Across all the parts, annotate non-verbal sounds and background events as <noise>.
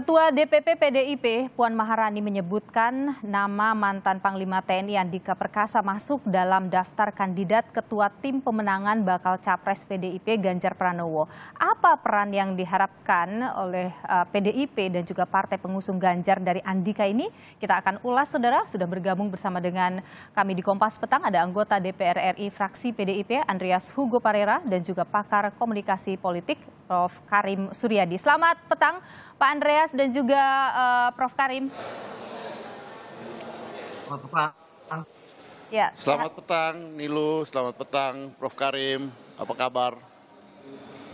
Ketua DPP PDIP Puan Maharani menyebutkan nama mantan Panglima TNI Andika Perkasa masuk dalam daftar kandidat Ketua Tim Pemenangan Bakal Capres PDIP Ganjar Pranowo. Apa peran yang diharapkan oleh PDIP eh, dan juga partai pengusung Ganjar dari Andika ini? Kita akan ulas saudara, sudah bergabung bersama dengan kami di Kompas Petang ada anggota DPR RI fraksi PDIP Andreas Hugo Parera dan juga pakar komunikasi politik Prof. Karim Suryadi. Selamat petang Pak Andreas dan juga uh, Prof. Karim. Selamat petang. Ya, selamat petang Nilu, selamat petang Prof. Karim. Apa kabar?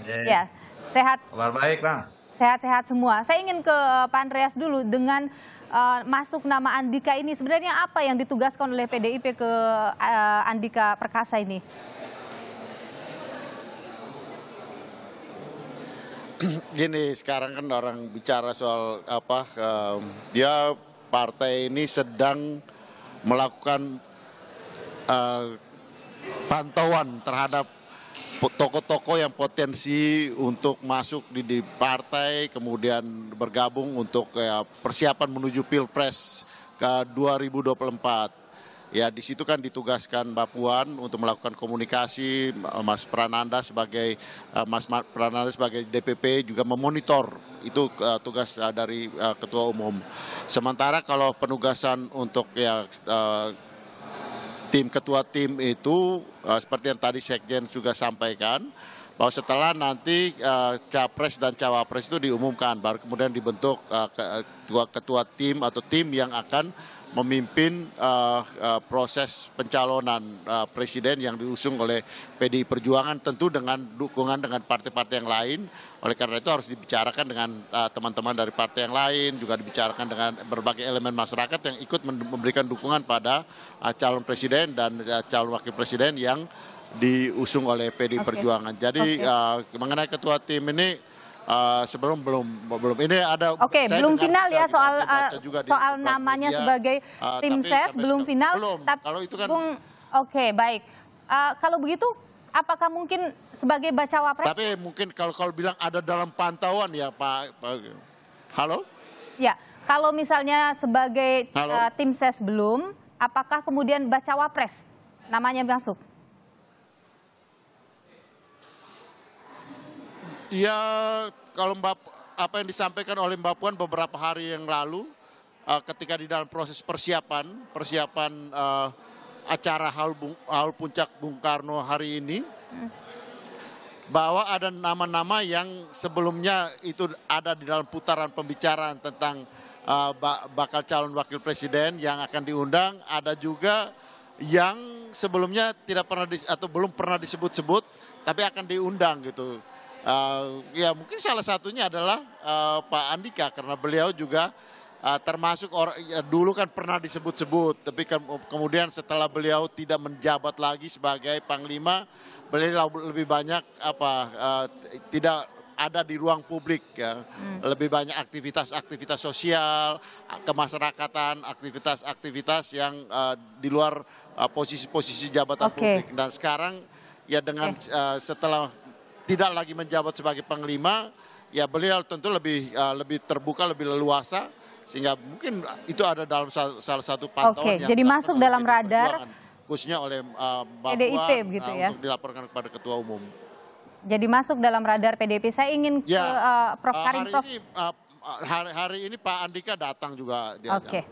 Eh, ya, sehat. Kabar baik, Bang. Sehat-sehat semua. Saya ingin ke eh, Pak Andreas dulu dengan uh, masuk nama Andika ini. Sebenarnya apa yang ditugaskan oleh PDIP ke uh, Andika Perkasa ini? <clears throat> gini sekarang kan orang bicara soal apa um, dia partai ini sedang melakukan uh, pantauan terhadap toko-toko yang potensi untuk masuk di, di partai kemudian bergabung untuk uh, persiapan menuju pilpres ke 2024. Ya di situ kan ditugaskan Mbak Puan untuk melakukan komunikasi, Mas Prananda sebagai eh, Mas Prananda sebagai DPP juga memonitor itu eh, tugas eh, dari Ketua Umum. Sementara kalau penugasan untuk ya tim ketua tim itu seperti yang tadi Sekjen juga sampaikan bahwa setelah nanti uh, capres dan cawapres itu diumumkan baru kemudian dibentuk uh, eh, ketua eh, ketua tim atau tim yang akan memimpin uh, uh, proses pencalonan uh, presiden yang diusung oleh PDI Perjuangan tentu dengan dukungan dengan partai-partai yang lain. Oleh karena itu harus dibicarakan dengan teman-teman uh, dari partai yang lain, juga dibicarakan dengan berbagai elemen masyarakat yang ikut memberikan dukungan pada uh, calon presiden dan uh, calon wakil presiden yang diusung oleh PD okay. Perjuangan. Jadi okay. Ya, uh, mengenai ketua tim ini uh, sebelum belum belum ini ada Oke, okay, belum final ya soal uh, soal di, namanya dia, sebagai uh, tim ses belum final. Belum. Tapi kalau itu kan Oke, okay, baik. Uh, kalau begitu apakah mungkin sebagai bacawapres Tapi mungkin kalau kalau bilang ada dalam pantauan ya Pak. Pak Halo? Ya, kalau misalnya sebagai uh, tim ses belum, apakah kemudian bacawapres namanya masuk? Ya kalau Mbak apa yang disampaikan oleh Mbak Puan beberapa hari yang lalu uh, ketika di dalam proses persiapan persiapan uh, acara haul, Bung, haul puncak Bung Karno hari ini bahwa ada nama-nama yang sebelumnya itu ada di dalam putaran pembicaraan tentang uh, bakal calon wakil presiden yang akan diundang ada juga yang sebelumnya tidak pernah di, atau belum pernah disebut-sebut tapi akan diundang gitu. Uh, ya mungkin salah satunya adalah uh, Pak Andika karena beliau juga uh, termasuk orang ya, dulu kan pernah disebut-sebut tapi ke kemudian setelah beliau tidak menjabat lagi sebagai panglima beliau lebih banyak apa uh, tidak ada di ruang publik ya. Hmm. Lebih banyak aktivitas-aktivitas sosial, kemasyarakatan, aktivitas-aktivitas yang uh, di luar posisi-posisi uh, jabatan okay. publik. Dan sekarang ya dengan okay. uh, setelah tidak lagi menjabat sebagai panglima, ya beliau tentu lebih uh, lebih terbuka, lebih leluasa sehingga mungkin itu ada dalam salah satu pantauan Oke, yang jadi masuk dalam radar khususnya oleh uh, PDIP uh, gitu uh, ya. untuk dilaporkan kepada ketua umum. Jadi masuk dalam radar PDIP. Saya ingin ya, ke uh, Prof eh, Karim Prof. Ini, uh, hari, hari ini Pak Andika datang juga di Oke. Okay.